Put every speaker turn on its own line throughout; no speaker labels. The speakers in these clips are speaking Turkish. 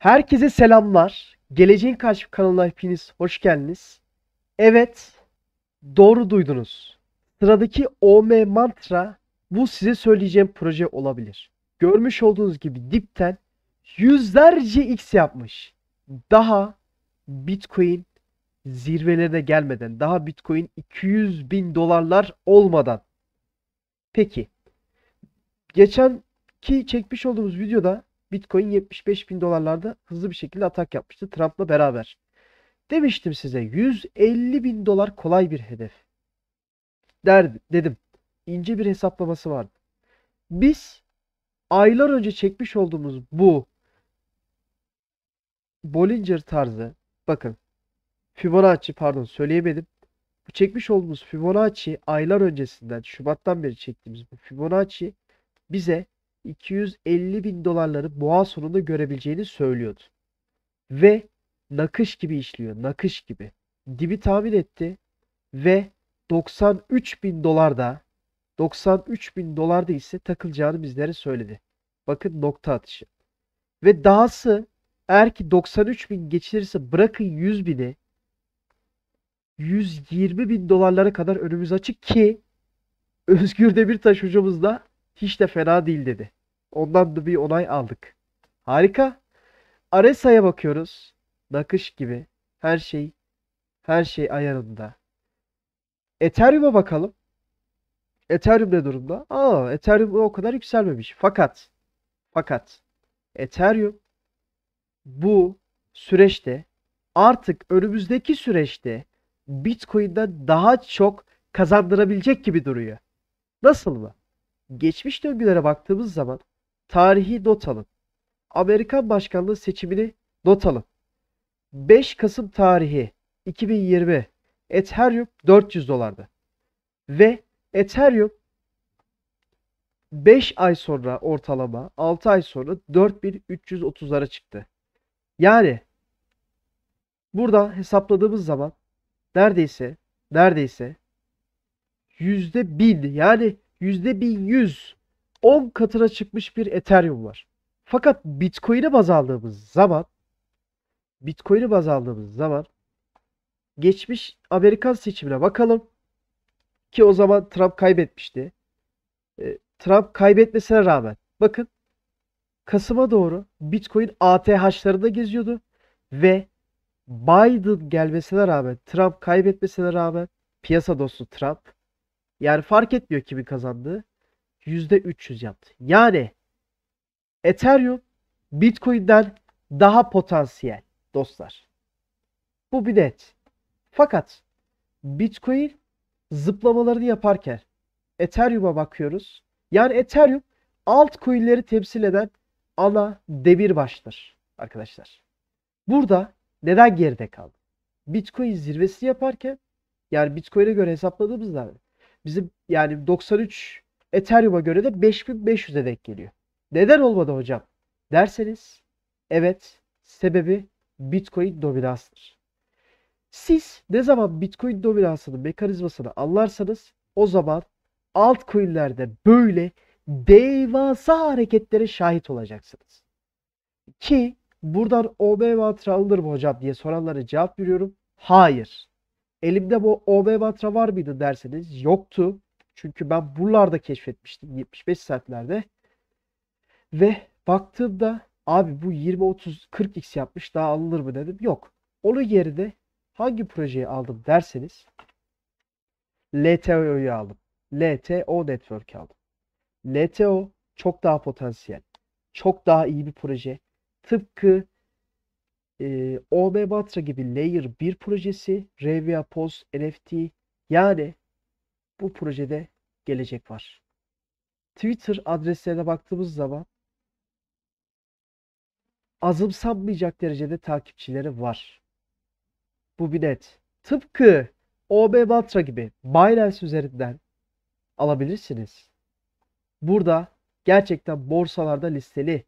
Herkese selamlar. Geleceğin Kaşf kanalına hepiniz hoş geldiniz. Evet, doğru duydunuz. Sıradaki OM mantra bu size söyleyeceğim proje olabilir. Görmüş olduğunuz gibi dipten yüzlerce X yapmış. Daha Bitcoin zirvelerine gelmeden, daha Bitcoin 200 bin dolarlar olmadan. Peki, geçen ki çekmiş olduğumuz videoda Bitcoin 75 bin dolarlarda hızlı bir şekilde atak yapmıştı Trump'la beraber. Demiştim size 150 bin dolar kolay bir hedef. Der, dedim. İnce bir hesaplaması vardı. Biz aylar önce çekmiş olduğumuz bu Bollinger tarzı bakın Fibonacci pardon söyleyemedim. Bu çekmiş olduğumuz Fibonacci aylar öncesinden Şubat'tan beri çektiğimiz bu Fibonacci bize 250 bin dolarları boğa sonunda görebileceğini söylüyordu. Ve nakış gibi işliyor. Nakış gibi. Dibi tahmin etti ve 93 bin dolar da 93 bin dolar da ise takılacağını bizlere söyledi. Bakın nokta atışı. Ve dahası eğer ki 93 bin geçilirse bırakın 100 bini 120 bin dolarlara kadar önümüz açık ki Özgür Demirtaş hocamız da hiç de fena değil dedi. Ondan da bir onay aldık. Harika. Aresa'ya bakıyoruz. Nakış gibi. Her şey her şey ayarında. Ethereum'a bakalım. Ethereum ne durumda? Aa, Ethereum o kadar yükselmemiş. Fakat fakat Ethereum bu süreçte artık önümüzdeki süreçte Bitcoin'den daha çok kazandırabilecek gibi duruyor. Nasıl mı? geçmiş döngülere baktığımız zaman tarihi not alın. Amerikan başkanlığı seçimini not alın. 5 Kasım tarihi 2020 Ethereum 400 dolardı. Ve Ethereum 5 ay sonra ortalama 6 ay sonra 4330'lara çıktı. Yani burada hesapladığımız zaman neredeyse neredeyse %1000 yani Yüzde bir yüz on katına çıkmış bir Ethereum var. Fakat Bitcoin'i baz aldığımız zaman Bitcoin'i baz aldığımız zaman geçmiş Amerikan seçimine bakalım. Ki o zaman Trump kaybetmişti. E, Trump kaybetmesine rağmen bakın Kasım'a doğru Bitcoin ATH'larında geziyordu ve Biden gelmesine rağmen, Trump kaybetmesine rağmen piyasa dostu Trump yani fark etmiyor kimin kazandığı. %300 yaptı. Yani Ethereum Bitcoin'den daha potansiyel dostlar. Bu bir net. Fakat Bitcoin zıplamalarını yaparken Ethereum'a bakıyoruz. Yani Ethereum altcoin'leri temsil eden ana demirbaştır arkadaşlar. Burada neden geride kaldı? Bitcoin zirvesi yaparken yani Bitcoin'e göre hesapladığımızda bizim yani 93 Ethereum'a göre de 5500'e denk geliyor. Neden olmadı hocam? Derseniz evet sebebi Bitcoin dominansıdır. Siz ne zaman Bitcoin dominansının mekanizmasını anlarsanız o zaman altcoin'lerde böyle devasa hareketlere şahit olacaksınız. Ki buradan OB mantığı alınır mı hocam diye soranlara cevap veriyorum. Hayır. Elimde bu OB Batra var mıydı derseniz yoktu. Çünkü ben buralarda keşfetmiştim 75 saatlerde. Ve baktığımda abi bu 20 30 40 x yapmış daha alınır mı dedim. Yok. Onun yerine hangi projeyi aldım derseniz LTO'yu aldım. LTO Network aldım. LTO çok daha potansiyel. Çok daha iyi bir proje. Tıpkı e, OB Batra gibi Layer 1 projesi, Revia Post, NFT yani bu projede gelecek var. Twitter adreslerine baktığımız zaman azımsanmayacak derecede takipçileri var. Bu bir net. Tıpkı OB Batra gibi Binance üzerinden alabilirsiniz. Burada gerçekten borsalarda listeli.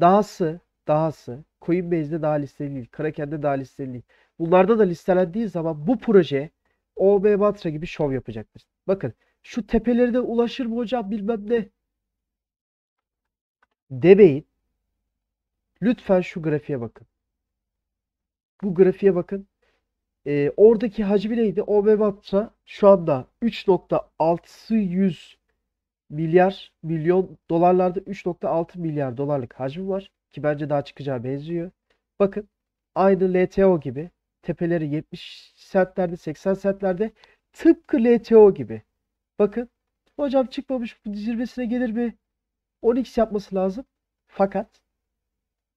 Dahası, dahası Coinbase'de daha listeli değil. Kraken'de daha listeli değil. Bunlarda da listelendiği zaman bu proje OB Batra gibi şov yapacaktır. Bakın şu tepelerde ulaşır mı hocam bilmem ne. Demeyin. Lütfen şu grafiğe bakın. Bu grafiğe bakın. E, oradaki hacmi neydi? OB Batra şu anda 3.600 milyar milyon dolarlarda 3.6 milyar dolarlık hacmi var. Ki bence daha çıkacağı benziyor. Bakın aynı LTO gibi tepeleri 70 sentlerde 80 sentlerde tıpkı LTO gibi. Bakın hocam çıkmamış bu zirvesine gelir mi? 10x yapması lazım. Fakat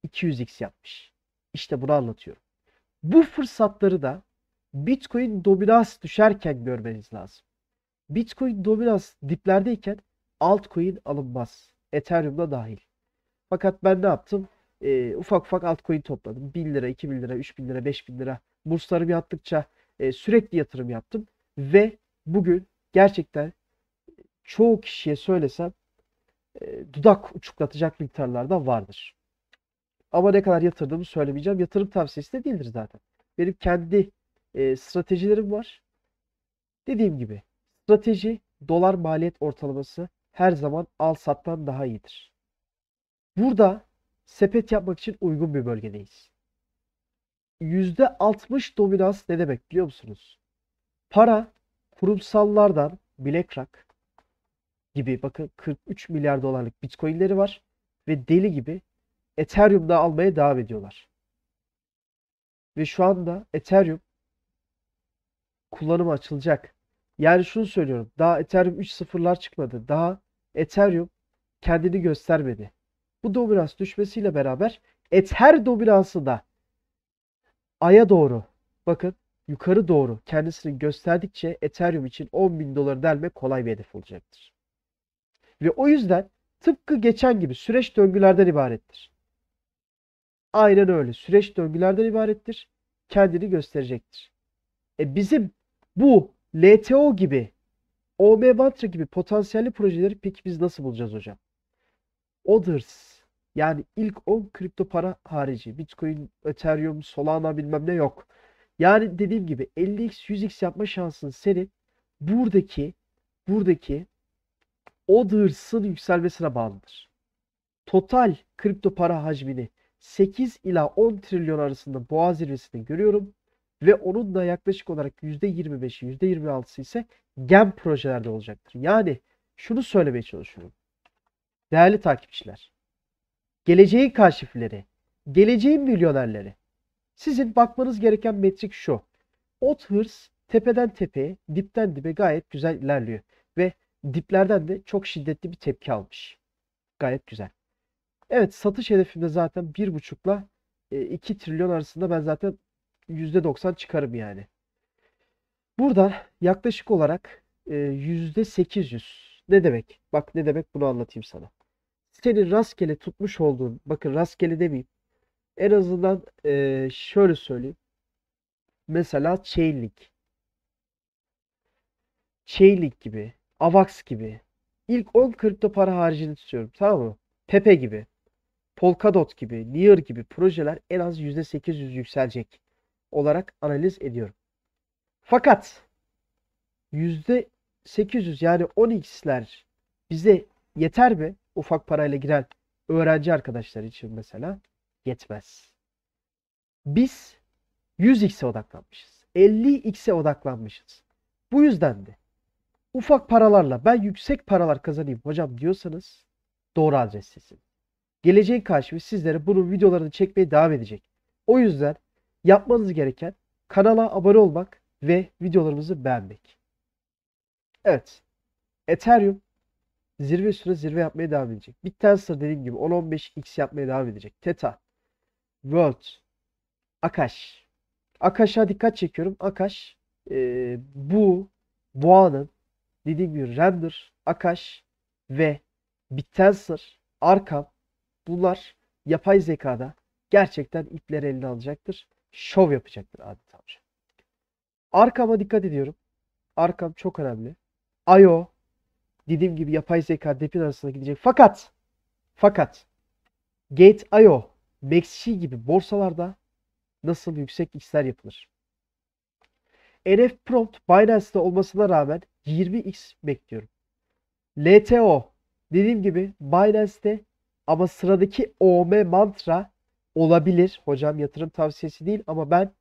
200x yapmış. İşte bunu anlatıyorum. Bu fırsatları da Bitcoin dominans düşerken görmeniz lazım. Bitcoin dominans diplerdeyken altcoin alınmaz. Ethereum'da dahil. Fakat ben ne yaptım? E, ufak ufak altcoin topladım. 1000 lira, 2000 lira, 3000 lira, 5000 lira burslarım yattıkça e, sürekli yatırım yaptım. Ve bugün gerçekten çoğu kişiye söylesem e, dudak uçuklatacak miktarlarda vardır. Ama ne kadar yatırdığımı söylemeyeceğim. Yatırım tavsiyesi de değildir zaten. Benim kendi e, stratejilerim var. Dediğim gibi strateji dolar maliyet ortalaması her zaman al sattan daha iyidir. Burada sepet yapmak için uygun bir bölgedeyiz. %60 dominans ne demek biliyor musunuz? Para kurumsallardan BlackRock gibi bakın 43 milyar dolarlık bitcoinleri var ve deli gibi Ethereum'da almaya devam ediyorlar. Ve şu anda Ethereum kullanıma açılacak. Yani şunu söylüyorum. Daha Ethereum 3.0'lar çıkmadı. Daha Ethereum kendini göstermedi. Bu Dobirans düşmesiyle beraber Ether Dobiransı da Ay'a doğru bakın yukarı doğru kendisini gösterdikçe Ethereum için 10 bin doları delmek kolay bir hedef olacaktır. Ve o yüzden tıpkı geçen gibi süreç döngülerden ibarettir. Aynen öyle süreç döngülerden ibarettir. Kendini gösterecektir. E bizim bu LTO gibi OM Mantra gibi potansiyelli projeleri peki biz nasıl bulacağız hocam? Others yani ilk 10 kripto para harici. Bitcoin, Ethereum, Solana bilmem ne yok. Yani dediğim gibi 50x 100x yapma şansın senin buradaki buradaki o hırsın yükselmesine bağlıdır. Total kripto para hacmini 8 ila 10 trilyon arasında boğaz zirvesini görüyorum ve onun da yaklaşık olarak %25'i %26'sı ise gem projelerde olacaktır. Yani şunu söylemeye çalışıyorum. Değerli takipçiler, geleceğin kaşifleri, geleceğin milyonerleri. Sizin bakmanız gereken metrik şu. Ot hırs tepeden tepeye, dipten dibe gayet güzel ilerliyor. Ve diplerden de çok şiddetli bir tepki almış. Gayet güzel. Evet satış hedefimde zaten 1,5 ile 2 trilyon arasında ben zaten %90 çıkarım yani. Buradan yaklaşık olarak %800 e, ne demek? Bak ne demek bunu anlatayım sana. Seni rastgele tutmuş olduğun, bakın rastgele demeyeyim. En azından e, şöyle söyleyeyim. Mesela Chainlink. Chainlink gibi, Avax gibi. İlk 10 kripto para haricini tutuyorum tamam mı? Pepe gibi, Polkadot gibi, Near gibi projeler en az %800 yükselecek olarak analiz ediyorum. Fakat %800 yani 10x'ler bize yeter mi? ufak parayla giren öğrenci arkadaşlar için mesela yetmez. Biz 100x'e odaklanmışız. 50x'e odaklanmışız. Bu yüzden de ufak paralarla ben yüksek paralar kazanayım hocam diyorsanız doğru adrestesin. Geleceğin karşılığı sizlere bunun videolarını çekmeye devam edecek. O yüzden yapmanız gereken kanala abone olmak ve videolarımızı beğenmek. Evet. Ethereum zirve üstüne zirve yapmaya devam edecek. Big Tensor dediğim gibi 10-15x yapmaya devam edecek. Theta, World, Akash. Akash'a dikkat çekiyorum. Akash e, bu boğanın dediğim gibi Render, Akash ve Big Tensor, Arkam bunlar yapay zekada gerçekten ipler eline alacaktır. Şov yapacaktır adeta. Arkam'a dikkat ediyorum. Arkam çok önemli. IO dediğim gibi yapay zeka Depin arasında gidecek. Fakat fakat Gate.io, Maxi gibi borsalarda nasıl yüksek x'ler yapılır? NF Prompt Binance'da olmasına rağmen 20x bekliyorum. LTO dediğim gibi Binance'de ama sıradaki OM mantra olabilir. Hocam yatırım tavsiyesi değil ama ben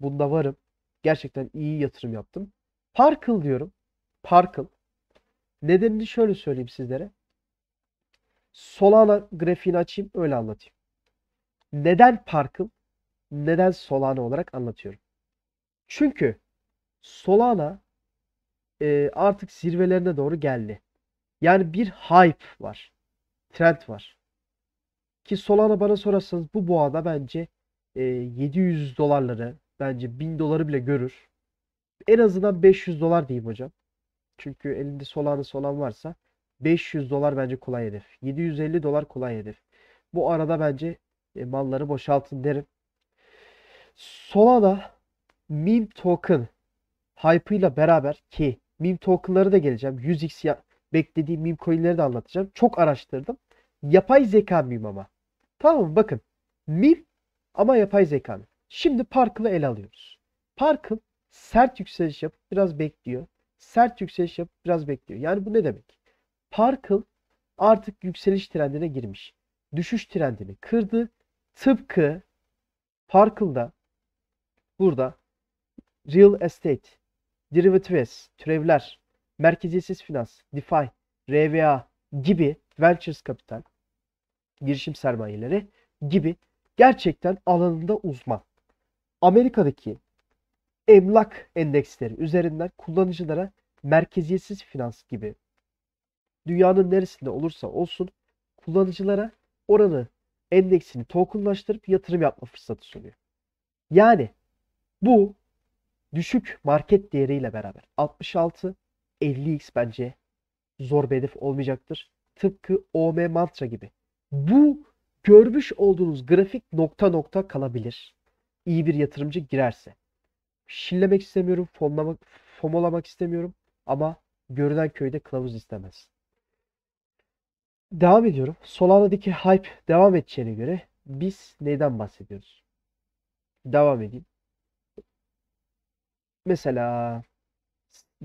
bunda varım. Gerçekten iyi yatırım yaptım. Parkıl diyorum. Parkıl. Nedenini şöyle söyleyeyim sizlere. Solana grafiğini açayım öyle anlatayım. Neden Parkım? Neden Solana olarak anlatıyorum. Çünkü Solana e, artık zirvelerine doğru geldi. Yani bir hype var. Trend var. Ki Solana bana sorarsanız bu boğada bence e, 700 dolarları bence 1000 doları bile görür. En azından 500 dolar diyeyim hocam. Çünkü elinde Solaris Solan varsa 500 dolar bence kolay hedef. 750 dolar kolay hedef. Bu arada bence e, malları boşaltın derim. Solana meme token hype ile beraber ki meme token'ları da geleceğim. 100x beklediğim meme coin'leri de anlatacağım. Çok araştırdım. Yapay zeka meme ama. Tamam mı? Bakın. Meme ama yapay zeka Şimdi Parkle'ı ele alıyoruz. Parkle sert yükseliş yapıp biraz bekliyor sert yükseliş yapıp biraz bekliyor. Yani bu ne demek? Parkıl artık yükseliş trendine girmiş. Düşüş trendini kırdı. Tıpkı Parkıl'da burada real estate, derivatives, türevler, merkeziyetsiz finans, DeFi, RVA gibi ventures kapital, girişim sermayeleri gibi gerçekten alanında uzman. Amerika'daki emlak endeksleri üzerinden kullanıcılara merkeziyetsiz finans gibi dünyanın neresinde olursa olsun kullanıcılara oranı endeksini tokenlaştırıp yatırım yapma fırsatı sunuyor. Yani bu düşük market değeriyle beraber 66 50x bence zor bir hedef olmayacaktır. Tıpkı OM mantra gibi. Bu görmüş olduğunuz grafik nokta nokta kalabilir. İyi bir yatırımcı girerse. Şillemek istemiyorum, fomlamak, fomolamak istemiyorum ama görünen köyde kılavuz istemez. Devam ediyorum. Solana'daki hype devam edeceğine göre biz neyden bahsediyoruz? Devam edeyim. Mesela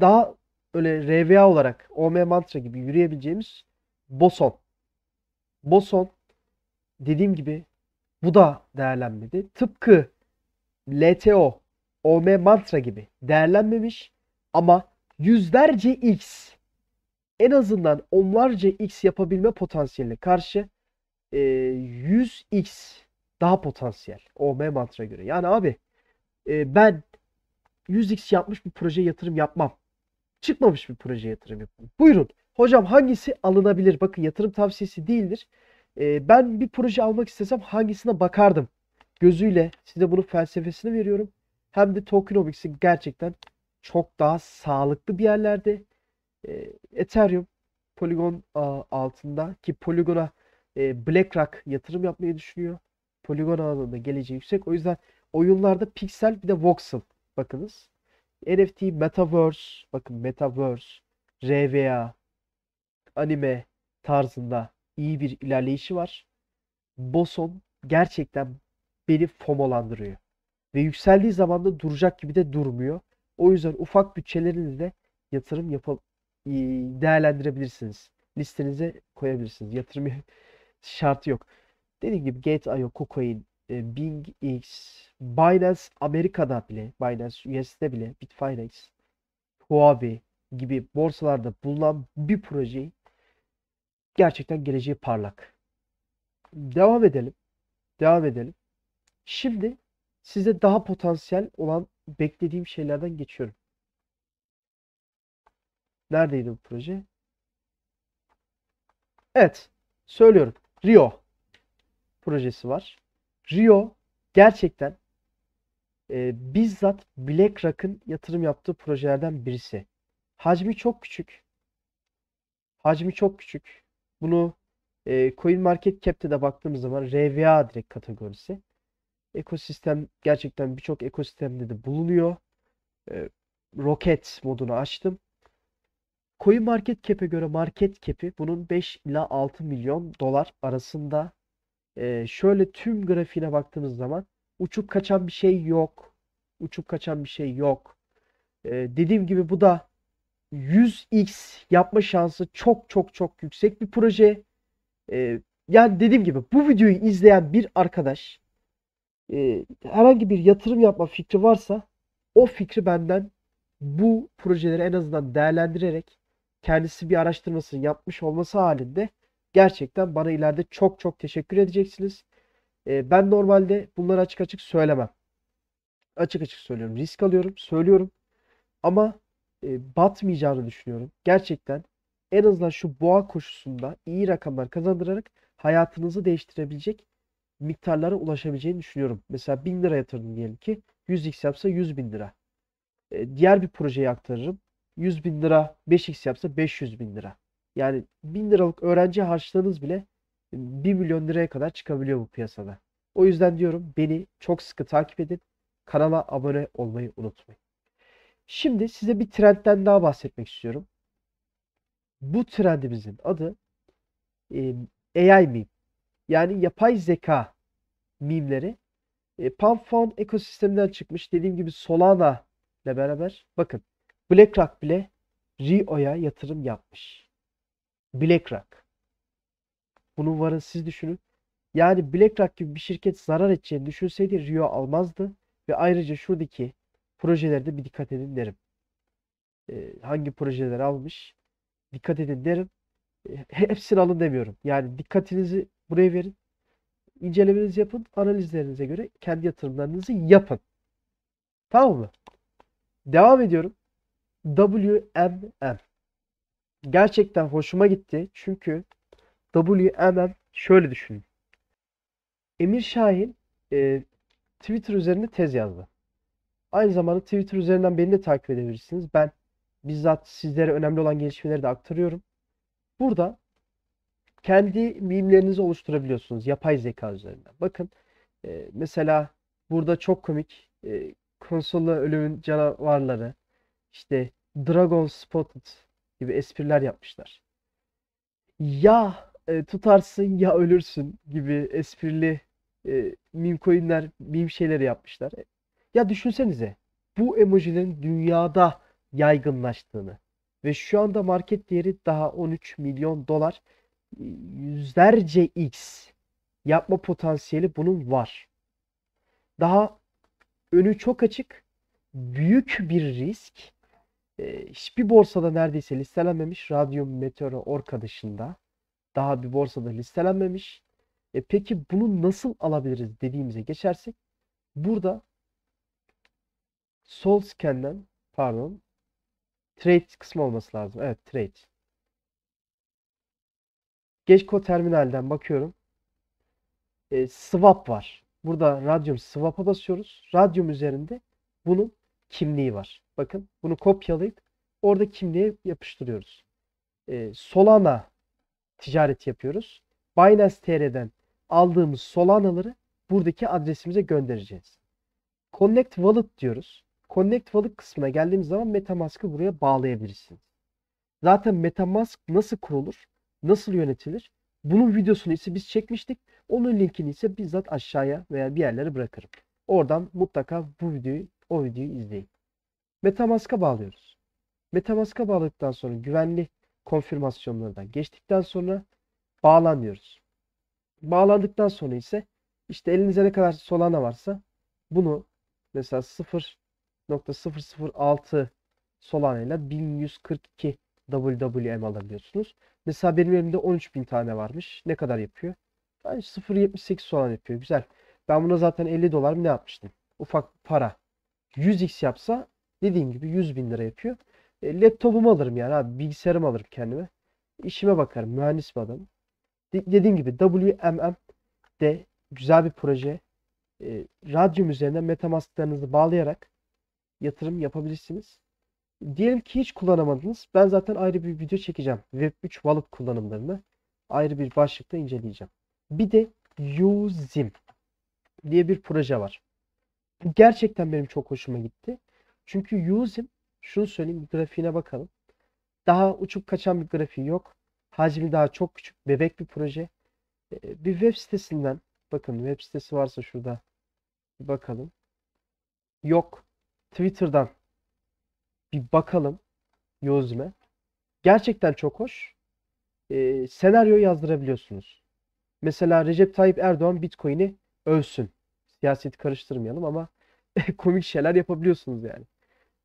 daha öyle RVA olarak OM mantra gibi yürüyebileceğimiz boson. Boson dediğim gibi bu da değerlenmedi. Tıpkı LTO OM mantra gibi değerlenmemiş ama yüzlerce X en azından onlarca X yapabilme potansiyeline karşı e, 100X daha potansiyel OM mantra göre. Yani abi e, ben 100X yapmış bir proje yatırım yapmam. Çıkmamış bir proje yatırım yapmam. Buyurun hocam hangisi alınabilir? Bakın yatırım tavsiyesi değildir. E, ben bir proje almak istesem hangisine bakardım? Gözüyle size bunun felsefesini veriyorum hem de tokenomics'i gerçekten çok daha sağlıklı bir yerlerde ee, Ethereum Polygon e, altında ki Polygon'a e, BlackRock yatırım yapmayı düşünüyor. Polygon alanında geleceği yüksek. O yüzden oyunlarda Pixel bir de Voxel bakınız. NFT, Metaverse, bakın Metaverse, RVA, anime tarzında iyi bir ilerleyişi var. Boson gerçekten beni fomolandırıyor. Ve yükseldiği zaman da duracak gibi de durmuyor. O yüzden ufak bütçelerinizle de yatırım yapıp e, değerlendirebilirsiniz. Listenize koyabilirsiniz. Yatırım şartı yok. Dediğim gibi Gate.io, KuCoin, e, Bing X, Binance Amerika'da bile, Binance US'de bile, Bitfinex, Huobi gibi borsalarda bulunan bir projeyi gerçekten geleceği parlak. Devam edelim. Devam edelim. Şimdi size daha potansiyel olan beklediğim şeylerden geçiyorum. Neredeydi bu proje? Evet. Söylüyorum. Rio projesi var. Rio gerçekten e, bizzat BlackRock'ın yatırım yaptığı projelerden birisi. Hacmi çok küçük. Hacmi çok küçük. Bunu e, CoinMarketCap'te de baktığımız zaman RVA direkt kategorisi. Ekosistem gerçekten birçok ekosistemde de bulunuyor. E, roket modunu açtım. Coin Market Cap'e göre market cap'i bunun 5 ila 6 milyon dolar arasında. E, şöyle tüm grafiğine baktığımız zaman uçup kaçan bir şey yok. Uçup kaçan bir şey yok. E, dediğim gibi bu da 100x yapma şansı çok çok çok yüksek bir proje. E, yani dediğim gibi bu videoyu izleyen bir arkadaş e, herhangi bir yatırım yapma fikri varsa o fikri benden bu projeleri en azından değerlendirerek kendisi bir araştırmasını yapmış olması halinde gerçekten bana ileride çok çok teşekkür edeceksiniz. E, ben normalde bunları açık açık söylemem. Açık açık söylüyorum. Risk alıyorum, söylüyorum. Ama e, batmayacağını düşünüyorum. Gerçekten en azından şu boğa koşusunda iyi rakamlar kazandırarak hayatınızı değiştirebilecek miktarlara ulaşabileceğini düşünüyorum. Mesela 1000 lira yatırdım diyelim ki 100x yapsa 100 bin lira. E, diğer bir projeye aktarırım. 100 bin lira 5x yapsa 500 bin lira. Yani 1000 liralık öğrenci harçlığınız bile 1 e, milyon liraya kadar çıkabiliyor bu piyasada. O yüzden diyorum beni çok sıkı takip edin. Kanala abone olmayı unutmayın. Şimdi size bir trendden daha bahsetmek istiyorum. Bu trendimizin adı e, AI meme yani yapay zeka mimleri e, PanFound ekosisteminden çıkmış. Dediğim gibi Solana ile beraber bakın BlackRock bile Rio'ya yatırım yapmış. BlackRock. Bunun varın siz düşünün. Yani BlackRock gibi bir şirket zarar edeceğini düşünseydi Rio almazdı. Ve ayrıca şuradaki projelerde bir dikkat edin derim. E, hangi projeler almış dikkat edin derim. E, hepsini alın demiyorum. Yani dikkatinizi Buraya verin. İncelemenizi yapın. Analizlerinize göre kendi yatırımlarınızı yapın. Tamam mı? Devam ediyorum. WMM. Gerçekten hoşuma gitti. Çünkü WMM şöyle düşünün. Emir Şahin e, Twitter üzerinde tez yazdı. Aynı zamanda Twitter üzerinden beni de takip edebilirsiniz. Ben bizzat sizlere önemli olan gelişmeleri de aktarıyorum. Burada kendi mimlerinizi oluşturabiliyorsunuz yapay zeka üzerinden. Bakın e, mesela burada çok komik e, konsolla ölümün canavarları işte Dragon Spotted gibi espriler yapmışlar. Ya e, tutarsın ya ölürsün gibi esprili e, meme coinler, meme şeyleri yapmışlar. Ya düşünsenize bu emojilerin dünyada yaygınlaştığını ve şu anda market değeri daha 13 milyon dolar yüzlerce x yapma potansiyeli bunun var. Daha önü çok açık, büyük bir risk. E, hiçbir borsada neredeyse listelenmemiş. Radyum, Meteora, Orka dışında. Daha bir borsada listelenmemiş. E, peki bunu nasıl alabiliriz dediğimize geçersek burada Solscan'den pardon trade kısmı olması lazım. Evet trade. Geçko terminalden bakıyorum. E, swap var. Burada radyum swap'a basıyoruz. Radyum üzerinde bunun kimliği var. Bakın bunu kopyalayıp orada kimliğe yapıştırıyoruz. E, Solana ticaret yapıyoruz. Binance TR'den aldığımız Solana'ları buradaki adresimize göndereceğiz. Connect Wallet diyoruz. Connect Wallet kısmına geldiğimiz zaman MetaMask'ı buraya bağlayabilirsiniz. Zaten MetaMask nasıl kurulur? nasıl yönetilir? Bunun videosunu ise biz çekmiştik. Onun linkini ise bizzat aşağıya veya bir yerlere bırakırım. Oradan mutlaka bu videoyu, o videoyu izleyin. Metamask'a bağlıyoruz. Metamask'a bağladıktan sonra güvenli konfirmasyonlardan geçtikten sonra bağlan diyoruz. Bağlandıktan sonra ise işte elinize ne kadar Solana varsa bunu mesela 0.006 Solana ile 1142 WWM alabiliyorsunuz. Mesela benim elimde 13.000 tane varmış. Ne kadar yapıyor? Yani 0.78 soğan yapıyor. Güzel. Ben buna zaten 50 dolar mı ne yapmıştım? Ufak para. 100x yapsa dediğim gibi 100 bin lira yapıyor. E, laptopumu alırım yani abi. Bilgisayarımı alırım kendime. İşime bakarım. Mühendis bir adamım. De- dediğim gibi WMM de güzel bir proje. E, radyum üzerinden metamasklarınızı bağlayarak yatırım yapabilirsiniz. Diyelim ki hiç kullanamadınız. Ben zaten ayrı bir video çekeceğim. Web3 Wallet kullanımlarını ayrı bir başlıkta inceleyeceğim. Bir de Uzim diye bir proje var. gerçekten benim çok hoşuma gitti. Çünkü Uzim şunu söyleyeyim grafiğine bakalım. Daha uçup kaçan bir grafiği yok. Hacmi daha çok küçük. Bebek bir proje. Ee, bir web sitesinden bakın web sitesi varsa şurada bir bakalım. Yok. Twitter'dan bir bakalım Yozme. Gerçekten çok hoş. E, senaryo yazdırabiliyorsunuz. Mesela Recep Tayyip Erdoğan Bitcoin'i ölsün. Siyaseti karıştırmayalım ama komik şeyler yapabiliyorsunuz yani.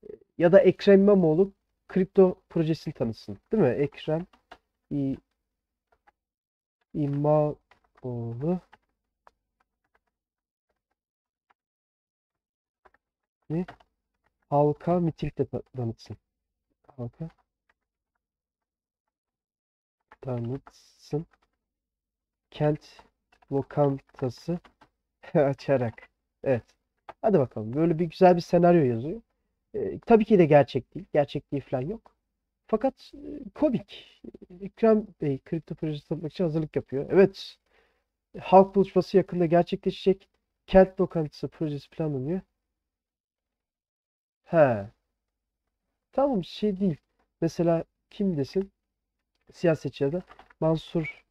Ee, ya da Ekrem İmamoğlu kripto projesini tanısın. Değil mi? Ekrem İ İmamoğlu ne? halka miting de tanıtsın. Halka tanıtsın. Kent lokantası açarak. Evet. Hadi bakalım. Böyle bir güzel bir senaryo yazıyor. E, tabii ki de gerçek değil. Gerçekliği falan yok. Fakat e, komik. İkram Bey kripto projesi tanıtmak için hazırlık yapıyor. Evet. Halk buluşması yakında gerçekleşecek. Kent lokantası projesi planlanıyor. He. Tamam şey değil. Mesela kim desin? Siyasetçilerde Mansur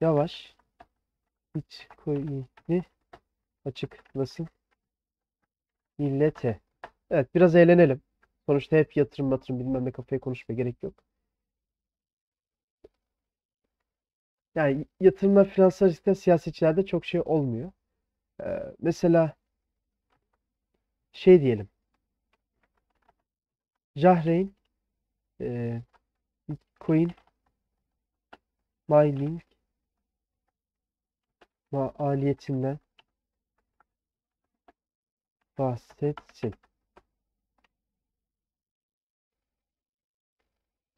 Yavaş hiç açık açıklasın millete. Evet biraz eğlenelim. Sonuçta hep yatırım yatırım bilmem ne kafaya konuşmaya gerek yok. Yani yatırımlar finansal riskler siyasetçilerde çok şey olmuyor. Ee, mesela şey diyelim. Jahrein e, Bitcoin Mining maliyetinden bahsetsin.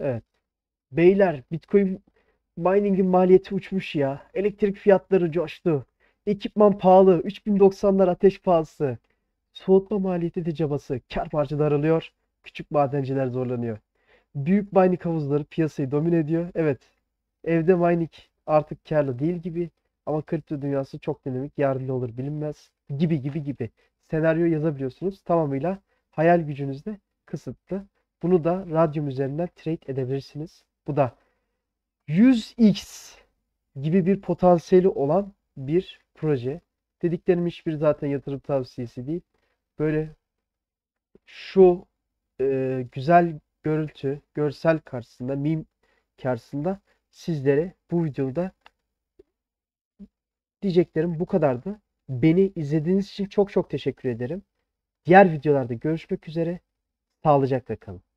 Evet. Beyler Bitcoin mining'in maliyeti uçmuş ya. Elektrik fiyatları coştu. Ekipman pahalı. 3090'lar ateş pahası. Soğutma maliyeti de cabası. Kar marjı daralıyor. Küçük madenciler zorlanıyor. Büyük mining havuzları piyasayı domine ediyor. Evet. Evde mining artık karlı değil gibi ama kripto dünyası çok dinamik, yararlı olur bilinmez gibi gibi gibi senaryo yazabiliyorsunuz. Tamamıyla hayal gücünüz de kısıtlı. Bunu da radyum üzerinden trade edebilirsiniz. Bu da 100x gibi bir potansiyeli olan bir proje. Dediklerim hiçbir zaten yatırım tavsiyesi değil. Böyle şu e, güzel görüntü, görsel karşısında, mim karşısında sizlere bu videoda diyeceklerim bu kadardı. Beni izlediğiniz için çok çok teşekkür ederim. Diğer videolarda görüşmek üzere. Sağlıcakla kalın.